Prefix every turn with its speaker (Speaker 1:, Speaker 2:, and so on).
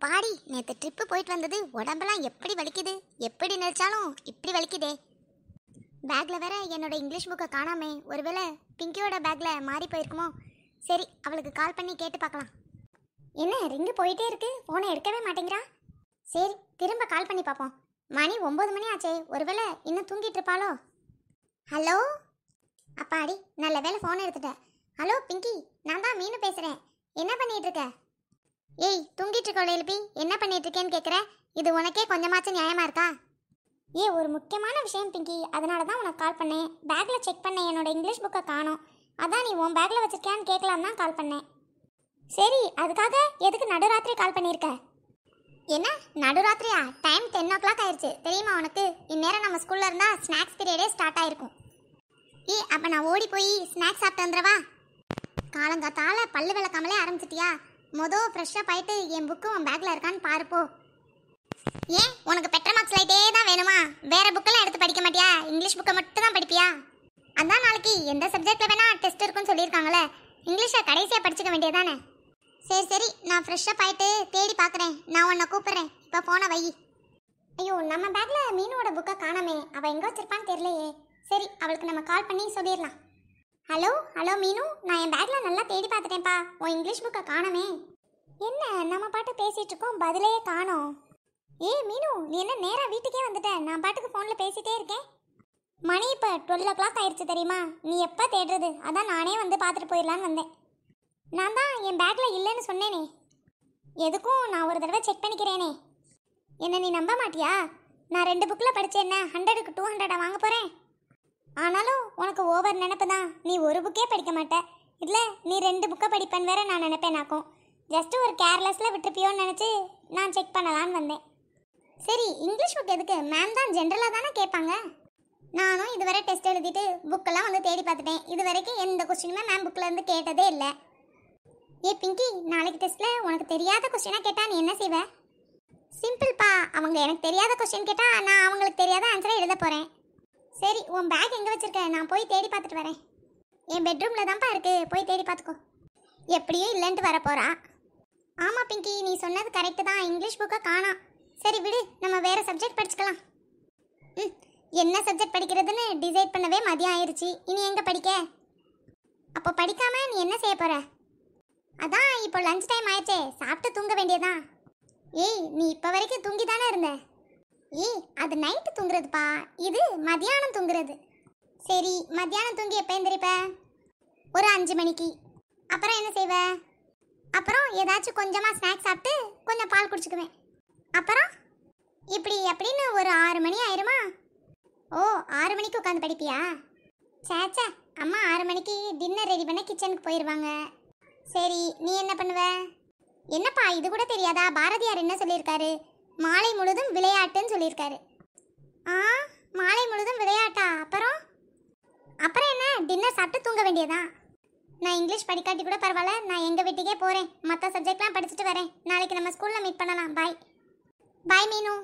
Speaker 1: அப்பாடி நேற்று ட்ரிப்பு போயிட்டு வந்தது உடம்பெல்லாம் எப்படி வலிக்குது எப்படி நினைச்சாலும் இப்படி வலிக்குதே பேக்கில் வேற என்னோட இங்கிலீஷ் புக்கை காணாமே ஒருவேளை பிங்கியோட பேக்கில் மாறி போயிருக்குமோ சரி அவளுக்கு கால் பண்ணி கேட்டு பார்க்கலாம் என்ன ரிங்கு போயிட்டே இருக்கு ஃபோனை எடுக்கவே மாட்டேங்கிறா சரி திரும்ப கால் பண்ணி பார்ப்போம் மணி ஒம்பது மணி ஆச்சே ஒருவேளை இன்னும் தூங்கிட்டு இருப்பாளோ ஹலோ அப்பாடி நல்ல வேலை ஃபோன் எடுத்துட்டேன் ஹலோ பிங்கி நான் தான் மீனு பேசுகிறேன் என்ன பண்ணிகிட்டு இருக்க ஏய் தூங்கிட்டு இருக்கோல எழுப்பி என்ன பண்ணிட்டு இருக்கேன்னு கேட்குற இது உனக்கே கொஞ்சமாச்சும் நியாயமா இருக்கா ஏ ஒரு முக்கியமான விஷயம் பிங்கி அதனால தான் உனக்கு கால் பண்ணேன் பேக்கில் செக் பண்ணேன் என்னோட இங்கிலீஷ் புக்கை காணோம் அதான் நீ உன் பேக்கில் வச்சிருக்கியான்னு கேட்கலாம் தான் கால் பண்ணேன் சரி அதுக்காக எதுக்கு நடுராத்திரி கால் பண்ணியிருக்க என்ன நடுராத்திரியா டைம் டென் ஓ கிளாக் ஆயிடுச்சு தெரியுமா உனக்கு இந்நேரம் நம்ம ஸ்கூலில் இருந்தால் ஸ்நாக்ஸ் பீரியடே ஸ்டார்ட் ஆயிருக்கும் ஏ அப்போ நான் ஓடி போய் ஸ்நாக்ஸ் சாப்பிட்டு வந்துடவா காலங்காத்தால பல்லு விளக்காமலே ஆரம்பிச்சிட்டியா மொதல் ஃப்ரெஷ்ஷாக போயிட்டு என் புக்கு உன் பேக்கில் இருக்கான்னு பாருப்போ ஏன் உனக்கு பெட்டர் மார்க்ஸ் லைட்டே தான் வேணுமா வேறு புக்கெல்லாம் எடுத்து படிக்க மாட்டியா இங்கிலீஷ் புக்கை மட்டும் தான் படிப்பியா அதான் நாளைக்கு எந்த சப்ஜெக்டில் வேணால் டெஸ்ட் இருக்குன்னு சொல்லியிருக்காங்களே இங்கிலீஷை கடைசியாக படிச்சுக்க வேண்டியதானே சரி சரி நான் ஃப்ரெஷ்ஷாக ஆகிட்டு தேடி பார்க்குறேன் நான் உன்னை கூப்பிட்றேன் இப்போ போன வை ஐயோ நம்ம பேக்கில் மீனோட புக்கை காணாமே அவள் எங்கே வச்சிருப்பான்னு தெரியலையே சரி அவளுக்கு நம்ம கால் பண்ணி சொல்லிடலாம் ஹலோ ஹலோ மீனு நான் என் பேக்கில் நல்லா தேடி பார்த்துட்டேன்ப்பா உன் இங்கிலீஷ் புக்கை காணமே என்ன நம்ம பாட்டு பேசிகிட்டு இருக்கோம் பதிலையே காணோம் ஏ மீனு நீ என்ன நேராக வீட்டுக்கே வந்துட்ட நான் பாட்டுக்கு ஃபோனில் பேசிகிட்டே இருக்கேன் மணி இப்போ டுவெல் ஓ கிளாக் ஆயிடுச்சு தெரியுமா நீ எப்போ தேடுறது அதான் நானே வந்து பார்த்துட்டு போயிடலான்னு வந்தேன் நான் தான் என் பேக்கில் இல்லைன்னு சொன்னேனே எதுக்கும் நான் ஒரு தடவை செக் பண்ணிக்கிறேனே என்ன நீ நம்ப மாட்டியா நான் ரெண்டு புக்கில் படித்தேன் என்ன ஹண்ட்ரடுக்கு டூ ஹண்ட்ரடாக வாங்க போகிறேன் ஆனாலும் உனக்கு ஓவர் நினப்பு தான் நீ ஒரு புக்கே படிக்க மாட்டே இல்லை நீ ரெண்டு புக்கை படிப்பேன்னு வேற நான் நினைப்பேனாக்கும் ஜஸ்ட்டு ஒரு கேர்லெஸில் விட்டுருப்பியோன்னு நினச்சி நான் செக் பண்ணலான்னு வந்தேன் சரி இங்கிலீஷ் புக் எதுக்கு மேம் தான் ஜென்ரலாக தானே கேட்பாங்க நானும் இதுவரை டெஸ்ட் எழுதிட்டு புக்கெல்லாம் வந்து தேடி பார்த்துட்டேன் இது வரைக்கும் எந்த கொஸ்டினுமே மேம் புக்கிலேருந்து கேட்டதே இல்லை ஏ பிங்கி நாளைக்கு டெஸ்ட்டில் உனக்கு தெரியாத கொஸ்டினாக கேட்டால் நீ என்ன செய்வ சிம்பிள்ப்பா அவங்க எனக்கு தெரியாத கொஸ்டின் கேட்டால் நான் அவங்களுக்கு தெரியாத ஆன்சரை எழுத போகிறேன் சரி உன் பேக் எங்கே வச்சிருக்க நான் போய் தேடி பார்த்துட்டு வரேன் என் பெட்ரூமில் தான்ப்பா இருக்குது போய் தேடி பார்த்துக்கோ எப்படியும் இல்லைன்ட்டு வர போகிறா ஆமாம் பிங்கி நீ சொன்னது கரெக்டு தான் இங்கிலீஷ் புக்கை காணாம் சரி விடு நம்ம வேறு சப்ஜெக்ட் படிச்சுக்கலாம் ம் என்ன சப்ஜெக்ட் படிக்கிறதுன்னு டிசைட் பண்ணவே மதியம் ஆயிடுச்சு இனி எங்கே படிக்க அப்போ படிக்காமல் நீ என்ன செய்ய போகிற அதான் இப்போ லஞ்ச் டைம் ஆயிடுச்சே சாப்பிட்டு தூங்க வேண்டியதான் ஏய் நீ இப்போ வரைக்கும் தூங்கி தானே இருந்தேன் ஏய் அது நைட்டு தூங்குறதுப்பா இது மதியானம் தூங்குறது சரி மத்தியானம் தூங்கி எப்போ எந்திரிப்ப ஒரு அஞ்சு மணிக்கு அப்புறம் என்ன செய்வ அப்புறம் ஏதாச்சும் கொஞ்சமாக ஸ்நாக்ஸ் சாப்பிட்டு கொஞ்சம் பால் குடிச்சுக்குவேன் அப்புறம் இப்படி எப்படின்னு ஒரு ஆறு மணி ஆயிருமா ஓ ஆறு மணிக்கு உட்காந்து படிப்பியா சேச்சா அம்மா ஆறு மணிக்கு டின்னர் ரெடி பண்ண கிச்சனுக்கு போயிடுவாங்க சரி நீ என்ன பண்ணுவ என்னப்பா இது கூட தெரியாதா பாரதியார் என்ன சொல்லியிருக்காரு மாலை முழுதும் விளையாட்டுன்னு சொல்லியிருக்காரு ஆ மாலை முழுதும் விளையாட்டா அப்புறம் அப்புறம் என்ன டின்னர் சாப்பிட்டு தூங்க வேண்டியதான் நான் இங்கிலீஷ் படிக்காட்டி கூட பரவாயில்ல நான் எங்கள் வீட்டுக்கே போகிறேன் மற்ற சப்ஜெக்ட்லாம் படிச்சுட்டு வரேன் நாளைக்கு நம்ம ஸ்கூலில் மீட் பண்ணலாம் பாய் பாய் மீனு